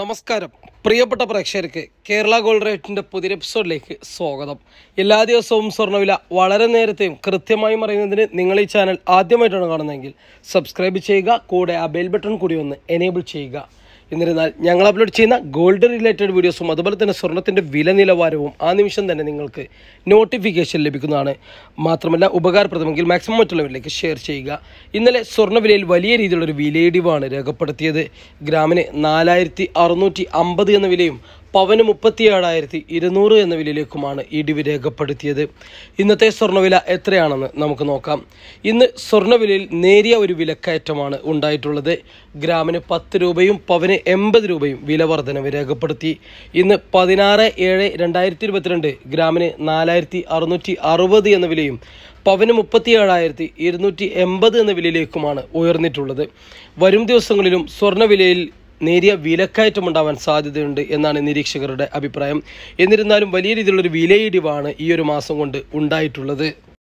നമസ്കാരം പ്രിയപ്പെട്ട പ്രേക്ഷകർക്ക് കേരള ഗോൾഡ് റേറ്റിൻ്റെ പുതിയ എപ്പിസോഡിലേക്ക് സ്വാഗതം എല്ലാ ദിവസവും സ്വർണ്ണവില വളരെ നേരത്തെയും കൃത്യമായും അറിയുന്നതിന് നിങ്ങൾ ഈ ചാനൽ ആദ്യമായിട്ടാണ് കാണുന്നതെങ്കിൽ സബ്സ്ക്രൈബ് ചെയ്യുക കൂടെ ആ ബെൽ ബട്ടൺ കൂടി ഒന്ന് എനേബിൾ ചെയ്യുക എന്നിരുന്നാൽ ഞങ്ങൾ അപ്ലോഡ് ചെയ്യുന്ന ഗോൾഡ് റിലേറ്റഡ് വീഡിയോസും അതുപോലെ തന്നെ സ്വർണ്ണത്തിൻ്റെ വില നിലവാരവും ആ നിമിഷം തന്നെ നിങ്ങൾക്ക് നോട്ടിഫിക്കേഷൻ ലഭിക്കുന്നതാണ് മാത്രമല്ല ഉപകാരപ്രദമെങ്കിൽ മാക്സിമം മറ്റുള്ളവരിലേക്ക് ഷെയർ ചെയ്യുക ഇന്നലെ സ്വർണ്ണവിലയിൽ വലിയ രീതിയിലുള്ളൊരു വിലയിടിവാണ് രേഖപ്പെടുത്തിയത് ഗ്രാമിന് നാലായിരത്തി എന്ന വിലയും പവന് മുപ്പത്തിയേഴായിരത്തി ഇരുന്നൂറ് എന്ന വിലയിലേക്കുമാണ് ഇടിവ് രേഖപ്പെടുത്തിയത് ഇന്നത്തെ സ്വർണ്ണവില എത്രയാണെന്ന് നമുക്ക് നോക്കാം ഇന്ന് സ്വർണ്ണവിലയിൽ നേരിയ ഒരു വിലക്കയറ്റമാണ് ഉണ്ടായിട്ടുള്ളത് ഗ്രാമിന് പത്ത് രൂപയും പവന് എൺപത് രൂപയും വില വർധനവ് രേഖപ്പെടുത്തി ഇന്ന് പതിനാറ് ഏഴ് രണ്ടായിരത്തി ഇരുപത്തിരണ്ട് ഗ്രാമിന് നാലായിരത്തി അറുന്നൂറ്റി അറുപത് എന്ന വിലയും പവന് മുപ്പത്തി ഏഴായിരത്തി ഇരുന്നൂറ്റി എൺപത് എന്ന വിലയിലേക്കുമാണ് ഉയർന്നിട്ടുള്ളത് വരും ദിവസങ്ങളിലും സ്വർണ്ണവിലയിൽ നേരിയ ഉണ്ടാവാൻ സാധ്യതയുണ്ട് എന്നാണ് നിരീക്ഷകരുടെ അഭിപ്രായം എന്നിരുന്നാലും വലിയ രീതിയിലുള്ളൊരു വിലയിടിവാണ് ഈ ഒരു മാസം കൊണ്ട് ഉണ്ടായിട്ടുള്ളത്